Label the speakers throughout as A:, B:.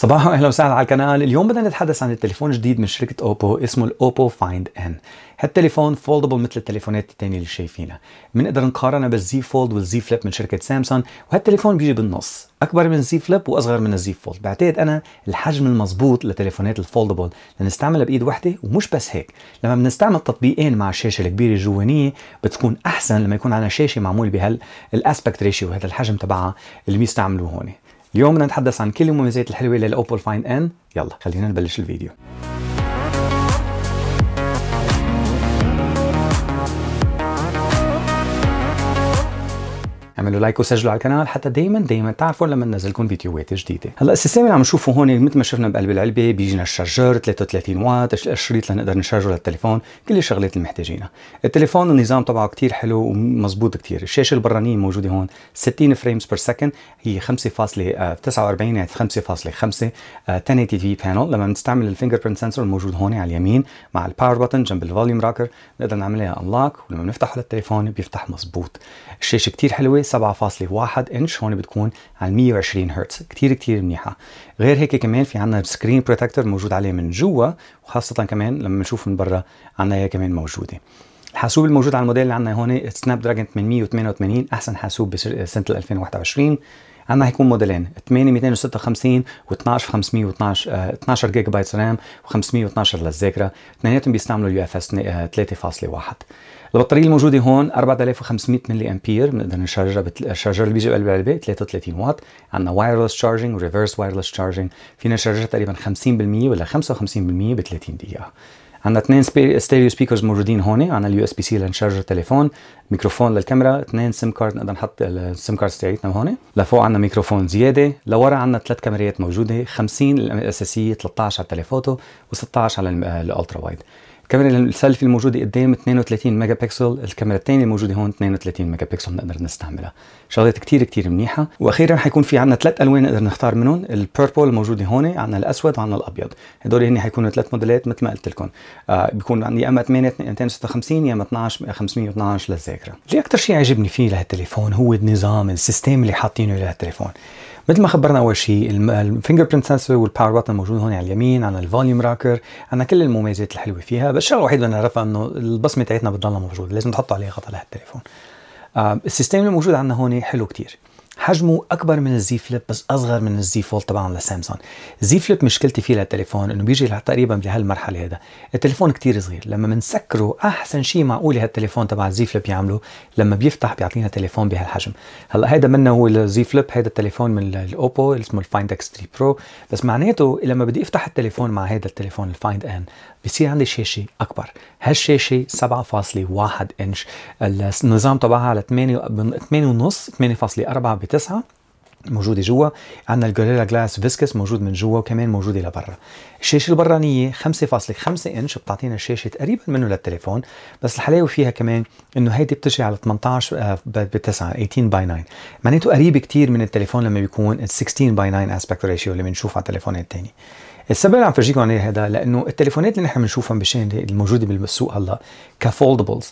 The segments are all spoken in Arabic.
A: صباح اهلا وسهلا على القناه اليوم بدنا نتحدث عن التليفون الجديد من شركه اوبو اسمه الاوبو فايند ان هالتليفون فولدبل مثل التليفونات الثانيه اللي شايفينها بنقدر نقارنها بالزي فولد والزي فليب من شركه سامسونج وهالتليفون بيجي بالنص اكبر من الزي فليب واصغر من الزي فولد بعتقد انا الحجم المضبوط لتليفونات الفولدبل لنستعملها بايد وحده ومش بس هيك لما بنستعمل تطبيقين مع الشاشه الكبيره الجوانيه بتكون احسن لما يكون عندنا شاشه معمول بهالاسبكت ريشيو هذا الحجم تبعها اللي بيستعملوه هون اليوم بدنا نتحدث عن كل المميزات الحلوه للاوبل فاين ان يلا خلينا نبلش الفيديو اعملوا لايك وسجلوا على القناه حتى دائما دائما تعرفوا لما ننزلكم فيديوهات جديده هلا السيستم اللي عم نشوفه هون مثل ما شفنا بقلب العلبه بيجينا الشارجر 33 واط الشريط لنقدر نشارجه للتليفون كل الشغلات اللي محتاجينها التليفون النظام تبعه كثير حلو ومزبوط كثير الشاشه البرانيه موجوده هون 60 فريمز بير سكند هي 5.49 آه، يعني 5.5 1080 آه، في بانل لما بنستعمل الفينجر برنت سنسور الموجود هون على اليمين مع الباور بتن جنب الفوليوم راكر نقدر نعملها انلوك ولما بنفتحه للتليفون بيفتح مزبوط الشاشة كتير حلوة 7.1 انش هون بتكون على 120 هرتز كتير كتير منيحة غير هيك كمان في عنا سكرين بروتكتور موجود عليه من جوا وخاصة كمان لما نشوف من برا عنا هي كمان موجودة الحاسوب الموجود على الموديل اللي عندنا هون سناب دراجون 888 احسن حاسوب بسنه 2021 عندنا هيكون موديلين 8 256 و12 512 آه 12 جيجا بايت رام و512 للذاكره اثنيناتهم بيستعملوا يو اف اس 3.1 آه، البطاريه الموجوده هون 4500 ملي امبير بنقدر نشارجها بالشارجر اللي بيجي بقلب العلبه 33 واط عندنا وايرلس تشارجنج وريفرس وايرلس تشارجنج فينا نشارجها تقريبا 50% ولا 55% ب 30 دقيقه عندنا اثنين ستيريو سبيكرز موجودين هون عندنا اليو اس بي سي لنشارج التليفون ميكروفون للكاميرا اثنين سيم كارد نقدر نحط السيم كاردز تاعتنا هون لفوق عندنا ميكروفون زياده لورا عندنا ثلاث كاميرات موجوده 50 الاساسيه 13 على التليفوتو و16 على آه، الالترا وايد الكاميرا السيلفي الموجوده قدام 32 ميجا بكسل الكاميرا الثانيه الموجوده هون 32 ميجا بكسل بنقدر نستعملها شغلات كثير كثير منيحه واخيرا حيكون في عندنا ثلاث الوان نقدر نختار منهم البيربل الموجوده هون عندنا الاسود وعندنا الابيض هدول هن حيكونوا ثلاث موديلات مثل ما قلت لكم آه بيكون عندي اما 8 256 يا اما 12 512 للذاكره اللي اكثر شيء عجبني فيه لهالتليفون هو النظام السيستم اللي حاطينه لهالتليفون مثل ما خبرنا اول شيء الفينجر برنت سنسور والباور بوتن موجود هون على اليمين عنا الفوليوم راكر عنا كل المميزات الحلوه فيها بس الشغله الوحيده اللي نعرفها انه البصمه تاعتنا بتضلها موجوده لازم تحطوا عليها خط على التليفون آه، السيستم اللي موجود عندنا هون حلو كتير حجمه اكبر من الزي فليب بس اصغر من الزي فولد تبعهم لسامسونج زي فليب مشكلتي فيه للتليفون انه بيجي تقريبا بهالمرحلة هذا التليفون كتير صغير لما بنسكره احسن شيء معقول هالتليفون تبع الزي فليب يعمله لما بيفتح بيعطينا تليفون بهالحجم هلا هيدا منه هو الزي فليب هيدا التليفون من الاوبو اسمه الفايند اكس 3 برو بس معناته لما بدي افتح التليفون مع هيدا التليفون الفايند ان بصير عندي شاشه اكبر هالشاشه 7.1 انش النظام تبعها على 8 8.5 8.4 ب 9 موجودة جوا عندنا الجوريلا جلاس فيسكس موجود من جوا وكمان موجودة لبرا الشاشة البرانية 5.5 انش بتعطينا الشاشة تقريبا منه للتليفون بس الحلاوة فيها كمان انه هيدي بتجي على 18 ب 9 18 باي 9 معناته قريب كتير من التليفون لما بيكون 16 باي 9 اسبكت ريشيو اللي بنشوفه على التليفونات الثانية السبب اللي عم فرجيكم عليه هذا لانه التليفونات اللي نحن بنشوفها بالشان الموجوده بالسوق هلا كفولدبلز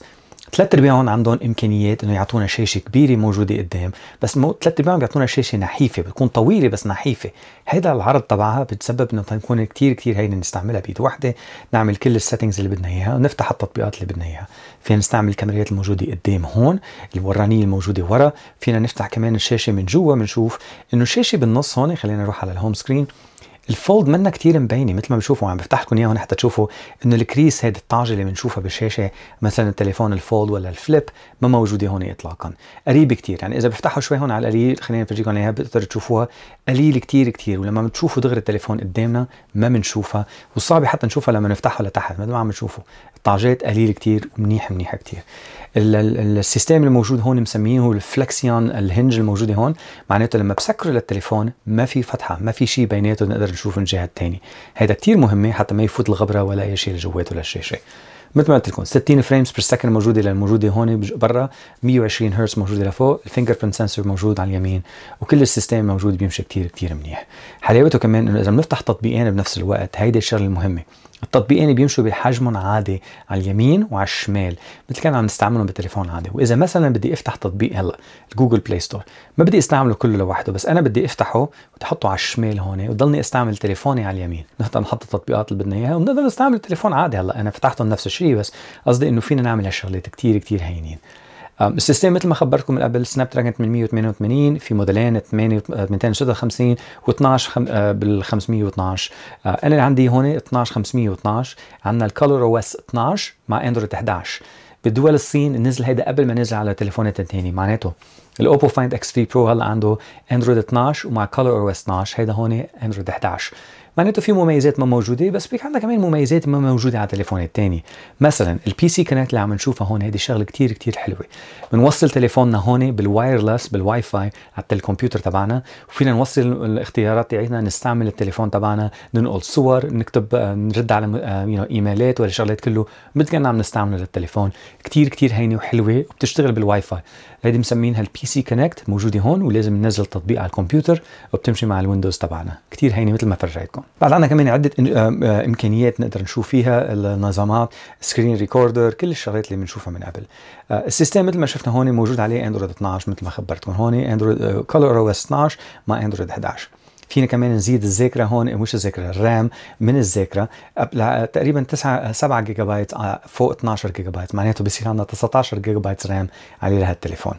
A: ثلاث ارباعهم عندهم امكانيات انه يعطونا شاشه كبيره موجوده قدام بس مو ثلاث ارباعهم بيعطونا شاشه نحيفه بتكون طويله بس نحيفه هيدا العرض تبعها بتسبب انه نكون كثير كثير هينه نستعملها بايد وحده نعمل كل السيتنجز اللي بدنا اياها ونفتح التطبيقات اللي بدنا اياها فينا نستعمل الكاميرات الموجوده قدام هون الورانيه الموجوده ورا فينا نفتح كمان الشاشه من جوا بنشوف انه الشاشه بالنص هون خلينا نروح على الهوم سكرين الفولد منا كتير مبينه مثل ما بنشوفوا عم بفتح لكم اياه هون حتى تشوفوا انه الكريس هيدي الطاعجه اللي بنشوفها بالشاشه مثلا التليفون الفولد ولا الفليب ما موجوده هون اطلاقا قريبه كتير يعني اذا بفتحوا شوي هون على القليل خلينا نفرجيكم اياها بتقدروا تشوفوها قليل كتير كتير ولما بتشوفوا دغري التليفون قدامنا ما بنشوفها وصعب حتى نشوفها لما نفتحها لتحت مثل ما عم نشوفه الطاجات قليل كتير منيح منيحه كتير السيستم الموجود هون مسمينه هو الفلكسيون الهنج الموجوده هون معناته لما بسكروا للتليفون ما في فتحه ما في شيء بيناتهم نقدر نشوف الجهه الثانيه هذا كثير مهمه حتى ما يفوت الغبره ولا اي شيء لجواته للشاشه مثل ما قلت لكم 60 فريمز بير سكند موجوده للموجوده هون برا 120 هرتز موجوده لفوق الفينجر برنت سنسور موجود على اليمين وكل السيستم موجود بيمشي كثير كثير منيح حلاوته كمان انه اذا بنفتح تطبيقين بنفس الوقت هيدي الشغله المهمه التطبيقين يعني بيمشوا بحجمهم عادي على اليمين وعلى الشمال مثل كان عم نستعملهم بالتليفون عادي واذا مثلا بدي افتح تطبيق هلا جوجل بلاي ستور ما بدي استعمله كله لوحده بس انا بدي افتحه وتحطه على الشمال هون وضلني استعمل تليفوني على اليمين نقدر نحط التطبيقات اللي بدنا اياها وبنقدر نستعمل التليفون عادي هلا انا فتحتهم نفس الشيء بس قصدي انه فينا نعمل هالشغلات كثير كثير هينين السيستم مثل ما خبرتكم من قبل سناب دراجون 888 في موديلين 8 256 و12 بال 512 انا اللي عندي هون 12 512 عندنا الكولر او اس 12 مع اندرويد 11 بدول الصين نزل هيدا قبل ما نزل على تليفونات الثاني معناته الاوبو فايند اكس 3 برو هلا عنده اندرويد 12 ومع كولر او اس 12 هيدا هون اندرويد 11 معناته في مميزات ما موجوده بس في عندها كمان مميزات ما موجوده على التليفون الثاني مثلا البي سي كونكت اللي عم نشوفها هون هذه شغله كثير كثير حلوه بنوصل تليفوننا هون بالوايرلس بالواي فاي على الكمبيوتر تبعنا وفينا نوصل الاختيارات تاعتنا نستعمل التليفون تبعنا ننقل صور نكتب نرد على آه، ايميلات ولا شغلات كله مثل كان عم نستعمله للتليفون كثير كثير هينه وحلوه وبتشتغل بالواي فاي هيدي مسمينها البي سي كونكت موجوده هون ولازم ننزل التطبيق على الكمبيوتر وبتمشي مع الويندوز تبعنا كثير هينه مثل ما فرجيتكم بعد عندنا كمان عده امكانيات نقدر نشوف فيها النظامات سكرين ريكوردر كل الشغلات اللي بنشوفها من قبل آه، السيستم مثل ما شفنا هون موجود عليه اندرويد 12 مثل ما خبرتكم هون اندرويد كولر او اس 12 مع اندرويد 11 فينا كمان نزيد الذاكره هون إيه، مش الذاكره الرام من الذاكره تقريبا 9 7 جيجا بايت آه، فوق 12 جيجا بايت معناته بصير عندنا 19 جيجا بايت رام عليه لهالتليفون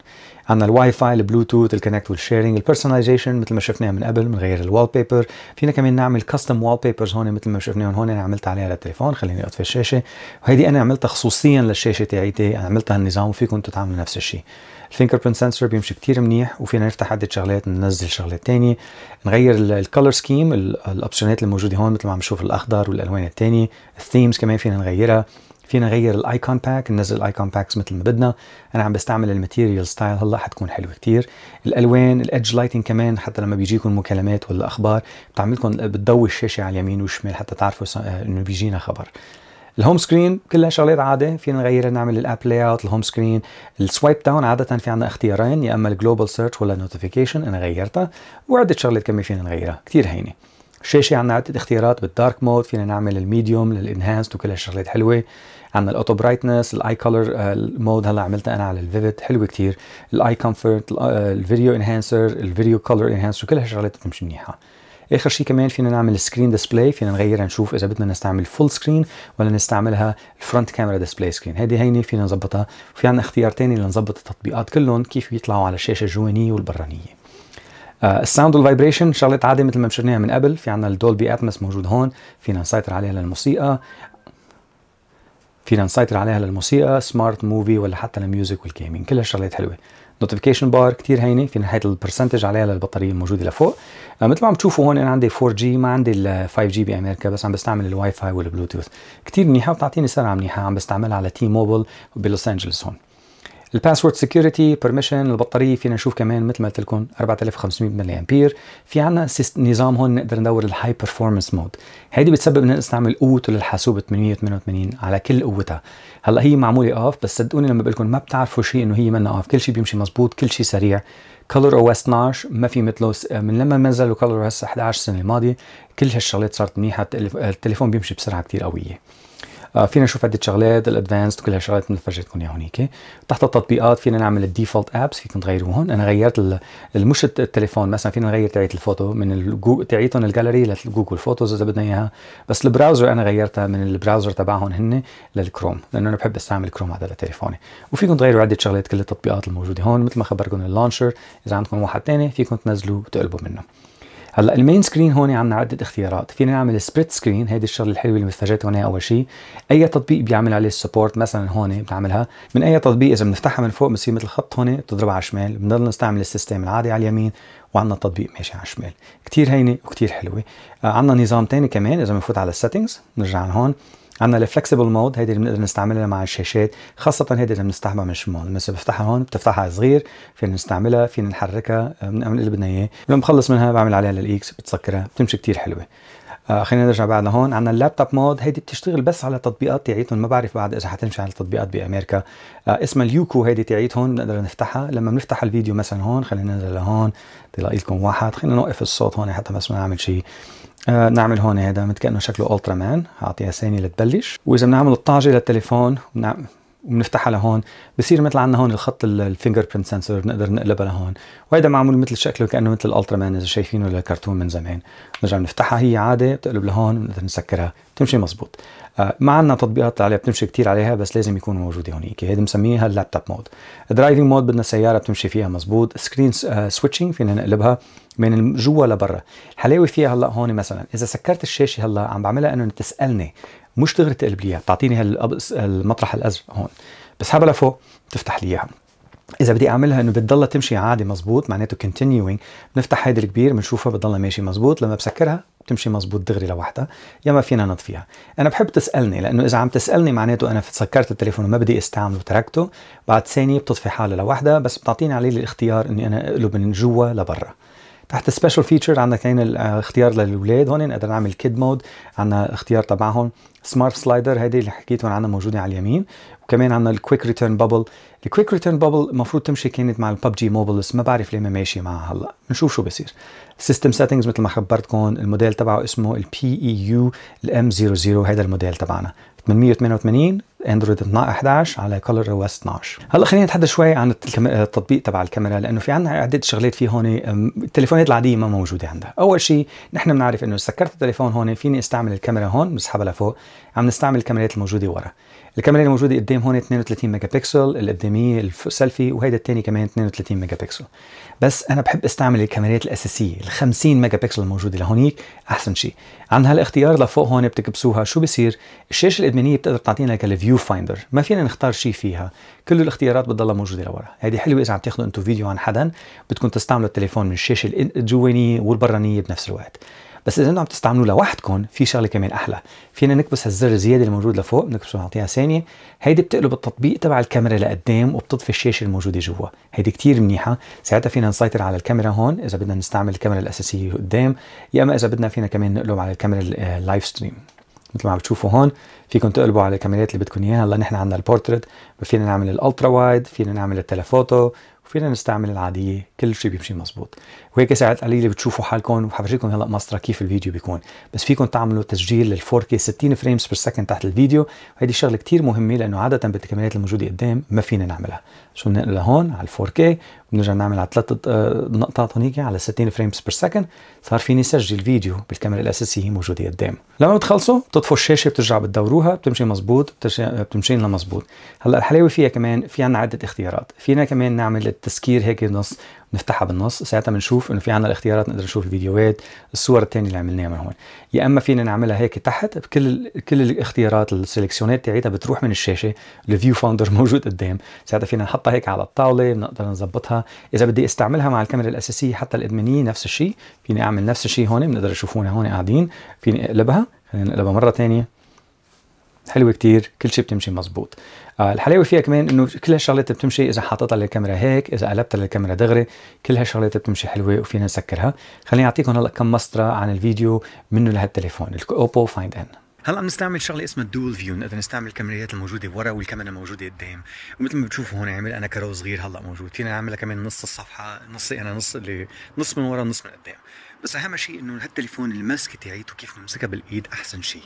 A: عندنا الواي فاي البلوتوث الكونكت والشيرنج البيرسوناليزيشن مثل ما شفناها من قبل من غير الوال بيبر فينا كمان نعمل كاستم وال بيبرز هون مثل ما شفناهم هون انا عملت عليها للتليفون خليني اطفي الشاشه وهيدي انا عملتها خصوصيا للشاشه تاعيتي عملتها النظام وفيكم تتعاملوا نفس الشيء الفينجر برنت سنسور بيمشي كتير منيح وفينا نفتح عده شغلات ننزل شغلات تانية نغير الكولر سكيم الاوبشنات الموجودة هون مثل ما عم نشوف الاخضر والالوان التانية الثيمز كمان فينا نغيرها فينا نغير الايكون باك ننزل الايكون باكس مثل ما بدنا انا عم بستعمل الماتيريال ستايل هلا حتكون حلوه كتير الالوان الايدج لايتنج كمان حتى لما بيجيكم مكالمات ولا اخبار بتعمل لكم بتضوي الشاشه على اليمين والشمال حتى تعرفوا آه، انه بيجينا خبر الهوم سكرين كلها شغلات عادي فينا نغيرها نعمل الاب لاي اوت الهوم سكرين السوايب داون عاده في عندنا اختيارين يا اما الجلوبال سيرش ولا نوتيفيكيشن انا غيرتها وعده شغلات كمان فينا نغيرها كثير هينه الشاشه عنا عده اختيارات بالدارك مود فينا نعمل الميديوم للانهانسد وكل هالشغلات حلوه عنا الاوتو برايتنس الاي كولر مود هلا عملتها انا على الفيفيد حلوه كثير الاي كومفورت الفيديو انهانسر الفيديو كولر انهانسر كل هالشغلات بتمشي منيحه اخر شيء كمان فينا نعمل سكرين ديسبلاي فينا نغيرها نشوف اذا بدنا نستعمل فول سكرين ولا نستعملها الفرونت كاميرا ديسبلاي سكرين هذه هينه فينا نظبطها في عندنا اختيار ثاني لنظبط التطبيقات كلهم كيف بيطلعوا على الشاشه الجوانيه والبرانيه الساوند والفايبريشن شغله عادي مثل ما مشرناها من قبل في عندنا الدولبي اتمس موجود هون فينا نسيطر عليها للموسيقى فينا نسيطر عليها للموسيقى سمارت موفي ولا حتى للميوزك والجيمنج كلها شغلات حلوه نوتيفيكيشن بار كثير هينه في نهايه البرسنتج عليها للبطاريه الموجوده لفوق آه، مثل ما عم تشوفوا هون انا عندي 4 جي ما عندي ال 5 جي بامريكا بس عم بستعمل الواي فاي والبلوتوث كثير منيحه وبتعطيني سرعه منيحه عم بستعملها على تي موبل بلوس انجلوس هون الباسورد سكيورتي بيرميشن البطاريه فينا نشوف كمان مثل ما قلت لكم 4500 ملي امبير في عندنا نظام هون نقدر ندور الهاي بيرفورمانس مود هيدي بتسبب ان نستعمل قوته للحاسوب 888 على كل قوتها هلا هي معموله اوف بس صدقوني لما بقول لكم ما بتعرفوا شيء انه هي منا اوف كل شيء بيمشي مزبوط كل شيء سريع كلور او اس 12 ما في مثله من لما نزلوا كلور او اس 11 السنه الماضيه كل هالشغلات صارت منيحه التليفون بيمشي بسرعه كثير قويه آه، فينا نشوف عده شغلات الادفانسد كل هالشغلات اللي فرجيتكم اياها هونيك تحت التطبيقات فينا نعمل الديفولت ابس فيكم تغيروهم انا غيرت مش التليفون مثلا فينا نغير تعيت الفوتو من تعيتهم الجاليري لجوجل فوتوز اذا بدنا اياها بس البراوزر انا غيرتها من البراوزر تبعهم هن للكروم لانه انا بحب استعمل كروم هذا لتليفوني وفيكم تغيروا عده شغلات كل التطبيقات الموجوده هون مثل ما خبركم اللانشر اذا عندكم واحد ثاني فيكم تنزلوه وتقلبوا منه هلا المين سكرين هون عندنا عده اختيارات فينا نعمل سبريت سكرين هيدي الشغله الحلوه اللي متفرجيت هون اول شيء اي تطبيق بيعمل عليه السبورت مثلا هون بنعملها من اي تطبيق اذا بنفتحها من فوق بصير مثل خط هون بتضربها على الشمال بنضل نستعمل السيستم العادي على اليمين وعندنا التطبيق ماشي على الشمال كثير هينه وكثير حلوه آه، عندنا نظام ثاني كمان اذا بنفوت على السيتنجز بنرجع لهون عندنا الفلكسبل مود هيدي اللي بنقدر نستعملها مع الشاشات خاصه هيدي اللي بنستعملها من الشمال مثلا بفتحها هون بتفتحها صغير فينا نستعملها فينا نحركها آه، بنعمل اللي بدنا اياه لما بخلص منها بعمل عليها للاكس بتسكرها بتمشي كتير حلوه آه خلينا نرجع بعد لهون عندنا اللابتوب مود هيدي بتشتغل بس على تطبيقات تاعيتهم ما بعرف بعد اذا حتمشي على التطبيقات بامريكا آه اسمها اليوكو هيدي تاعيتهم بنقدر نفتحها لما بنفتح الفيديو مثلا هون خلينا ننزل لهون تلاقي لكم واحد خلينا نوقف الصوت هون حتى بس ما نعمل شيء آه نعمل هون هذا مثل كانه شكله الترا مان اعطيها ثانيه لتبلش واذا بنعمل الطاجه للتليفون وبنفتحها لهون بصير مثل عندنا هون الخط الفينجر برنت سنسور بنقدر نقلبها لهون وهيدا معمول مثل شكله كانه مثل الالترا مان اذا شايفينه للكرتون من زمان بنرجع بنفتحها هي عادي بتقلب لهون بنقدر نسكرها بتمشي مزبوط ما عندنا تطبيقات عليها بتمشي كتير عليها بس لازم يكون موجوده هونيك هيدي بنسميها اللابتوب مود درايفنج مود بدنا سياره بتمشي فيها مزبوط سكرين سويتشنج آه، فينا نقلبها من جوا لبرا الحلاوه فيها هلا هون مثلا اذا سكرت الشاشه هلا عم بعملها انه تسالني مش دغري تقلب لي اياها بتعطيني المطرح الازرق هون بسحبها لفوق بتفتح لي اياها اذا بدي اعملها انه بتضلها تمشي عادي مزبوط معناته كونتينيوينج بنفتح هيدا الكبير بنشوفها بتضلها ماشي مزبوط لما بسكرها بتمشي مزبوط دغري لوحدها يا ما فينا نطفيها انا بحب تسالني لانه اذا عم تسالني معناته انا سكرت التليفون وما بدي استعمله وتركته بعد ثانيه بتطفي حالها لوحدها بس بتعطيني عليه الاختيار اني انا اقلب من جوا لبرا تحت سبيشال فيتشر عندنا كاين اختيار للاولاد هون نقدر نعمل كيد مود عندنا اختيار تبعهم سمارت سلايدر هيدي اللي حكيتهم عنها موجوده على اليمين وكمان عندنا الكويك ريتيرن بابل الكويك ريتيرن بابل المفروض تمشي كانت مع الببجي موبل بس ما بعرف ليه ما ماشي معها هلا نشوف شو بصير سيستم سيتنجز مثل ما خبرتكم الموديل تبعه اسمه البي اي يو الام 00 هذا الموديل تبعنا 888 اندرويد 11 على كولر او اس 12 هلا خلينا نتحدث شوي عن التطبيق تبع الكاميرا لانه في عندنا عده شغلات فيه هون التليفونات العاديه ما موجوده عندها اول شيء نحن بنعرف انه سكرت التليفون هون فيني استعمل الكاميرا هون بسحبها لفوق عم نستعمل الكاميرات الموجوده ورا الكاميرا اللي موجوده قدام هون 32 ميجا بكسل القداميه السيلفي وهيدا الثاني كمان 32 ميجا بكسل بس انا بحب استعمل الكاميرات الاساسيه ال 50 ميجا بكسل الموجوده لهونيك احسن شيء عن هالاختيار لفوق هون بتكبسوها شو بصير الشاشه الادمانيه بتقدر تعطينا كالفيو فايندر ما فينا نختار شيء فيها كل الاختيارات بتضلها موجوده لورا هيدي حلوه اذا عم تاخذوا انتم فيديو عن حدا بدكم تستعملوا التليفون من الشاشه الجوانيه والبرانيه بنفس الوقت بس اذا انتم عم تستعملوه لوحدكم في شغله كمان احلى فينا نكبس هالزر الزياده الموجود لفوق بنكبسه نعطيها ثانيه هيدي بتقلب التطبيق تبع الكاميرا لقدام وبتطفي الشاشه الموجوده جوا هيدي كتير منيحه ساعتها فينا نسيطر على الكاميرا هون اذا بدنا نستعمل الكاميرا الاساسيه قدام يا اما اذا بدنا فينا كمان نقلب على الكاميرا اللايف آه، ستريم مثل ما عم بتشوفوا هون فيكم تقلبوا على الكاميرات اللي بدكم اياها هلا نحن عندنا البورتريت فينا نعمل الالترا وايد فينا نعمل التلفوتو فينا نستعمل العاديه كل شيء بيمشي مزبوط وهيك ساعات قليله بتشوفوا حالكم وحفرجيكم هلا مسطره كيف الفيديو بيكون بس فيكم تعملوا تسجيل لل 4K 60 فريمز بير سكند تحت الفيديو هيدي الشغله كثير مهمه لانه عاده بالتكملات الموجوده قدام ما فينا نعملها شو بننقل لهون على 4K بنرجع نعمل على ثلاث آه، نقطات هونيك على 60 فريمز بير سكند صار فيني سجل فيديو بالكاميرا الاساسيه موجوده قدام لما بتخلصوا بتطفوا الشاشه بترجع بتدوروها بتمشي مزبوط بتمشي لنا مزبوط هلا الحلاوه فيها كمان في عندنا عده اختيارات فينا كمان نعمل تسكير هيك نص نفتحها بالنص ساعتها بنشوف انه في عندنا الاختيارات نقدر نشوف الفيديوهات الصور الثانيه اللي عملناها من هون يا اما فينا نعملها هيك تحت بكل كل الاختيارات السلكسيونات تاعتها بتروح من الشاشه الفيو فاوندر موجود قدام ساعتها فينا نحطها هيك على الطاوله بنقدر نظبطها اذا بدي استعملها مع الكاميرا الاساسيه حتى الادمانيه نفس الشيء فيني اعمل نفس الشيء هون بنقدر تشوفونا هون قاعدين فيني اقلبها خلينا نقلبها مره ثانيه حلوه كتير كل شيء بتمشي مزبوط آه، الحلاوه فيها كمان انه كل هالشغلات بتمشي اذا حاططها للكاميرا هيك اذا قلبتها للكاميرا دغري كل هالشغلات بتمشي حلوه وفينا نسكرها خليني اعطيكم هلا كم مسطره عن الفيديو منه لهالتليفون الاوبو فايند ان هلا عم نستعمل شغله اسمها الدول فيو نقدر نستعمل الكاميرات الموجوده ورا والكاميرا الموجوده قدام ومثل ما بتشوفوا هون عامل انا كرو صغير هلا موجود فينا نعملها كمان نص الصفحه نصي يعني انا نص اللي نص من ورا نص من قدام بس اهم شيء انه هالتليفون المسكه تاعيته كيف نمسكها بالايد احسن شيء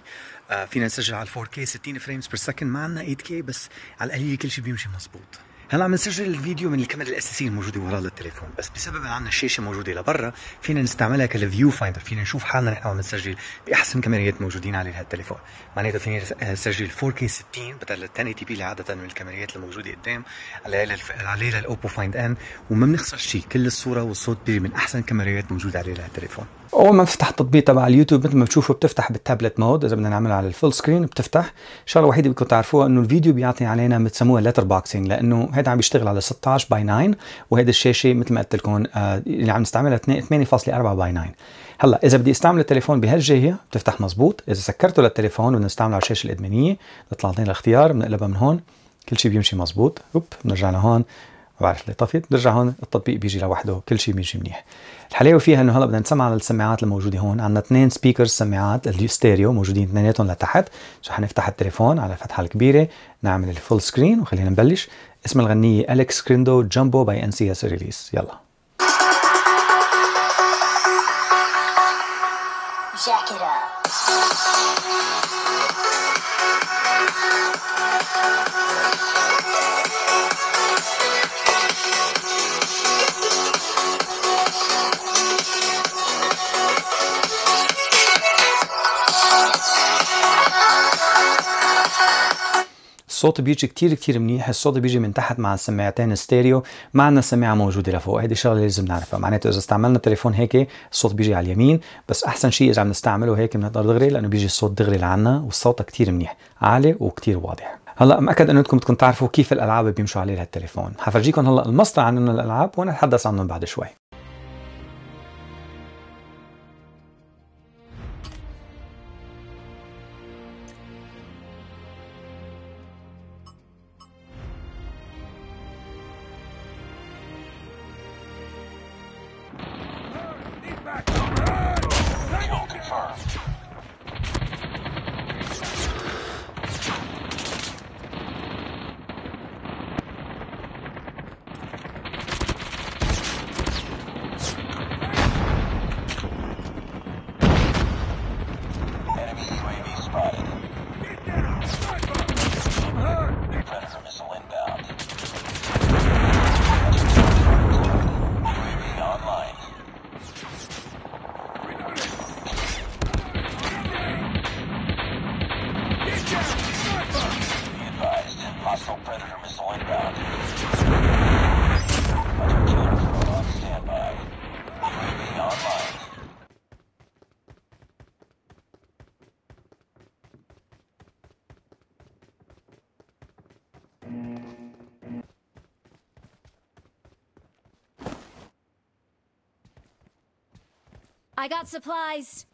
A: آه، فينا نسجل على 4K 60 فريمز بير سكند ما عندنا 8K بس على القليل كل شيء بيمشي مزبوط هلا عم نسجل الفيديو من الكاميرا الاساسيه الموجوده ورا للتليفون بس بسبب عندنا الشاشه موجوده لبرا فينا نستعملها كالفيو فايندر فينا نشوف حالنا نحن عم نسجل باحسن كاميرات موجودين عليه هالتليفون معناتها فيني اسجل 4K 60 بدل ال 1080 بي اللي عاده من الكاميرات الموجوده قدام على على الاوبو فايند ان وما بنخسر شيء كل الصوره والصوت بيجي من احسن كاميرات موجوده عليه هالتليفون اول ما بتفتح التطبيق تبع اليوتيوب مثل ما بتشوفوا بتفتح بالتابلت مود اذا بدنا نعمله على الفول سكرين بتفتح الشغله الوحيده بدكم تعرفوها انه الفيديو بيعطي علينا بتسموها لتر بوكسينج لانه هذا عم بيشتغل على 16 باي 9 وهيدا الشاشه مثل ما قلت لكم آه، اللي عم نستعملها 8.4 باي 9 هلا اذا بدي استعمل التليفون بهالجهه بتفتح مزبوط اذا سكرته للتليفون بدنا نستعمله على الشاشه الادمانيه بيطلع لنا الاختيار بنقلبها من هون كل شيء بيمشي مزبوط اوب بنرجع لهون ما بعرف ليه طفيت برجع هون التطبيق بيجي لوحده كل شيء بيجي منيح الحلاوه فيها انه هلا بدنا نسمع على السماعات الموجوده هون عندنا اثنين سبيكرز سماعات الستيريو موجودين اثنيناتهم لتحت شو حنفتح التليفون على الفتحه الكبيره نعمل الفول سكرين وخلينا نبلش اسم الغنيه اليكس كريندو جامبو باي ان سي اس ريليس يلا Jack it up. الصوت بيجي كتير كتير منيح الصوت بيجي من تحت مع السماعتين ستيريو معنا السماعه موجوده لفوق هيدي الشغله لازم نعرفها معناته اذا استعملنا التليفون هيك الصوت بيجي على اليمين بس احسن شيء اذا عم نستعمله هيك بنقدر دغري لانه بيجي الصوت دغري لعنا والصوت كتير منيح عالي وكتير واضح هلا مأكد انه انتم بدكم تعرفوا كيف الالعاب بيمشوا عليه التليفون حفرجيكم هلا المصدر عن الالعاب ونتحدث عنهم بعد شوي car. I got supplies.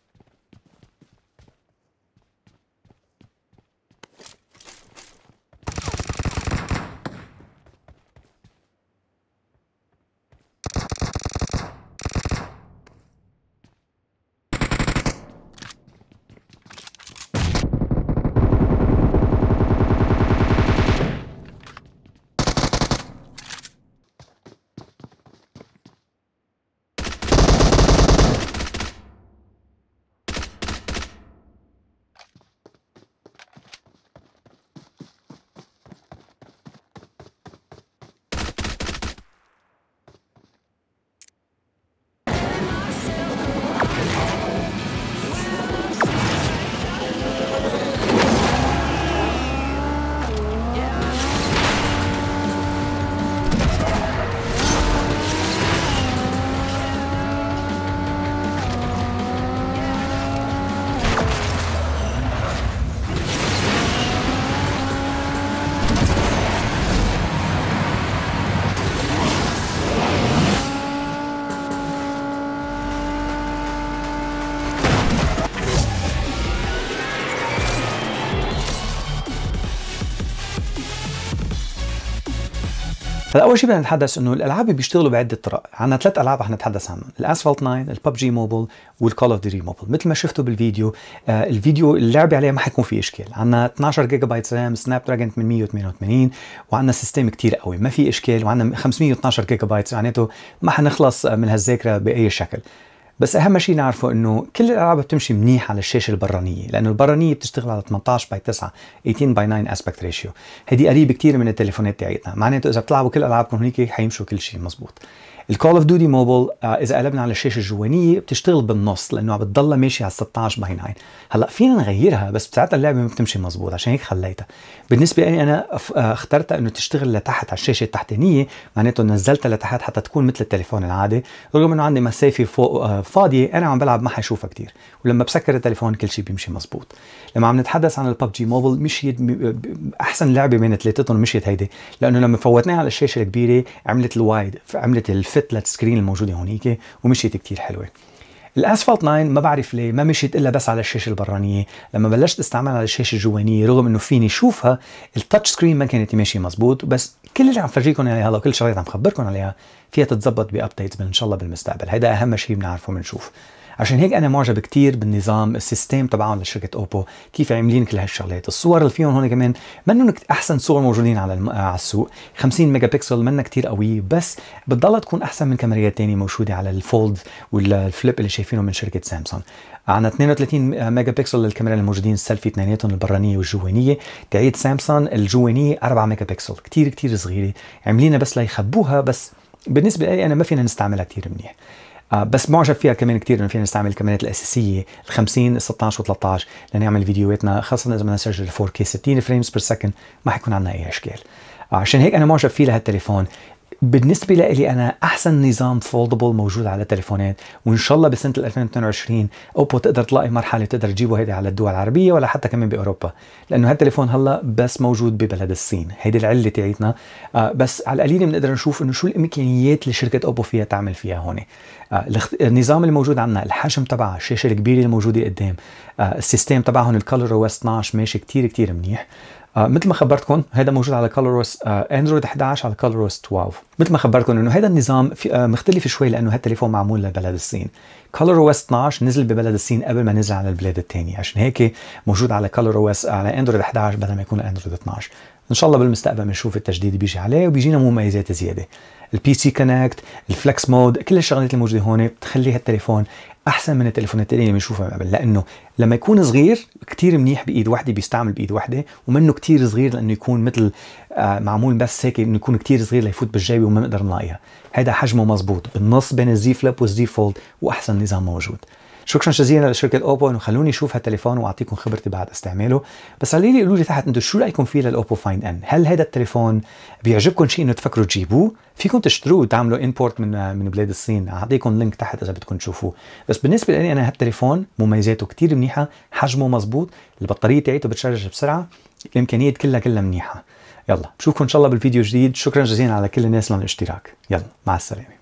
A: هلا اول شيء بدنا نتحدث انه الالعاب بيشتغلوا بعده طرق، عندنا ثلاث العاب رح نتحدث عنهم، الاسفلت 9 الببجي موبل والكول اوف ديوتي موبل، مثل ما شفتوا بالفيديو آه الفيديو اللعبه عليها ما حيكون في اشكال، عندنا 12 جيجا بايت رام سناب دراجون 888 وعندنا سيستم كثير قوي، ما في اشكال وعندنا 512 جيجا بايت معناته ما حنخلص من هالذاكره باي شكل، بس اهم شيء نعرفه انه كل الالعاب بتمشي منيح على الشاشه البرانيه لانه البرانيه بتشتغل على 18 باي 9 18 باي 9 اسبكت ريشيو هدي قريب كثير من التليفونات تاعتنا معناته اذا بتلعبوا كل العابكم هنيك حيمشوا كل شيء مزبوط الكول اوف ديوتي موبل اذا قلبنا على الشاشه الجوانيه بتشتغل بالنص لانه عم بتضلها ماشيه على 16 باي 9 هلا فينا نغيرها بس بتاعتها اللعبه ما بتمشي مزبوط عشان هيك خليتها بالنسبه لي انا آه، اخترتها انه تشتغل لتحت على الشاشه التحتانيه معناته نزلتها لتحت حتى تكون مثل التليفون العادي رغم انه عندي مسافه فوق آه، فاضيه انا عم بلعب ما حشوفها كثير ولما بسكر التليفون كل شيء بيمشي مزبوط لما عم نتحدث عن الببجي موبل مشيت آه، احسن لعبه بين ثلاثتهم مشيت هيدي لانه لما فوتناها على الشاشه الكبيره عملت الوايد عملت الفت لات سكرين الموجوده هونيك ومشيت كتير حلوه الاسفلت 9 ما بعرف ليه ما مشيت الا بس على الشاشه البرانيه لما بلشت استعملها على الشاشه الجوانيه رغم انه فيني شوفها التاتش سكرين ما كانت ماشيه مزبوط بس كل اللي عم فرجيكم عليها هلا وكل شغله عم خبركم عليها فيها تتزبط بابديتس ان شاء الله بالمستقبل هيدا اهم شيء بنعرفه بنشوف عشان هيك انا معجب كثير بالنظام السيستم تبعهم لشركه اوبو كيف عاملين كل هالشغلات الصور اللي فيهم هون كمان منهم احسن صور موجودين على على السوق 50 ميجا بكسل منا كثير قويه بس بتضلها تكون احسن من كاميرات ثانيه موجوده على الفولد والفليب اللي شايفينه من شركه سامسونج عنا 32 ميجا بكسل للكاميرا الموجودين السيلفي اثنيناتهم البرانيه والجوانيه تعيد سامسونج الجوانيه 4 ميجا بكسل كثير كثير صغيره عاملينها بس ليخبوها بس بالنسبه لي انا ما فينا نستعملها كثير منيح آه، بس معجب فيها كمان كثير انه فينا نستعمل الكاميرات الاساسيه ال 50 ال 16 و 13 لنعمل فيديوهاتنا خاصه اذا بدنا نسجل 4K 60 فريمز بير سكند ما حيكون عندنا اي اشكال آه، عشان هيك انا معجب فيه لهالتليفون بالنسبه لي انا احسن نظام فولدبل موجود على التليفونات وان شاء الله بسنه 2022 اوبو تقدر تلاقي مرحله تقدر تجيبه هيدي على الدول العربيه ولا حتى كمان باوروبا لانه هالتليفون هلا بس موجود ببلد الصين هيدي العله تاعتنا آه بس على القليل بنقدر نشوف انه شو الامكانيات اللي شركه اوبو فيها تعمل فيها هون آه النظام الموجود عندنا الحجم تبعها الشاشه الكبيره الموجوده قدام آه السيستم تبعهم الكالر او 12 ماشي كتير كتير منيح آه مثل ما خبرتكم هذا موجود على كالوروس آه اندرويد 11 على كالوروس 12 مثل ما خبرتكم انه هذا النظام في آه مختلف شوي لانه هالتليفون معمول لبلد الصين كالوروس 12 نزل ببلد الصين قبل ما نزل على البلاد الثانيه عشان هيك موجود على كالوروس آه، على اندرويد 11 بدل ما يكون اندرويد 12 ان شاء الله بالمستقبل بنشوف التجديد بيجي عليه وبيجينا مميزات زياده البي سي كونكت الفلكس مود كل الشغلات الموجوده هون بتخلي هالتليفون احسن من التليفون التاني اللي بنشوفه من قبل لانه لما يكون صغير كتير منيح بايد وحده بيستعمل بايد وحده ومنه كتير صغير لانه يكون مثل آه، معمول بس هيك انه يكون كتير صغير ليفوت بالجيب وما بنقدر نلاقيها هيدا حجمه مزبوط بالنص بين الزي فليب والزي فولد واحسن نظام موجود شكرا جزيلا لشركه اوبو انه خلوني اشوف هالتليفون واعطيكم خبرتي بعد استعماله بس خليني لي قولوا لي تحت انتم شو رايكم فيه للاوبو فاين ان هل هذا التليفون بيعجبكم شيء انه تفكروا تجيبوه فيكم تشتروه وتعملوا امبورت من من بلاد الصين اعطيكم لينك تحت اذا بدكم تشوفوه بس بالنسبه لي انا هالتليفون مميزاته كثير منيحه حجمه مزبوط البطاريه تاعته بتشارج بسرعه الامكانيات كلها كلها منيحه يلا بشوفكم ان شاء الله بالفيديو الجديد شكرا جزيلا على كل الناس للاشتراك يلا مع السلامه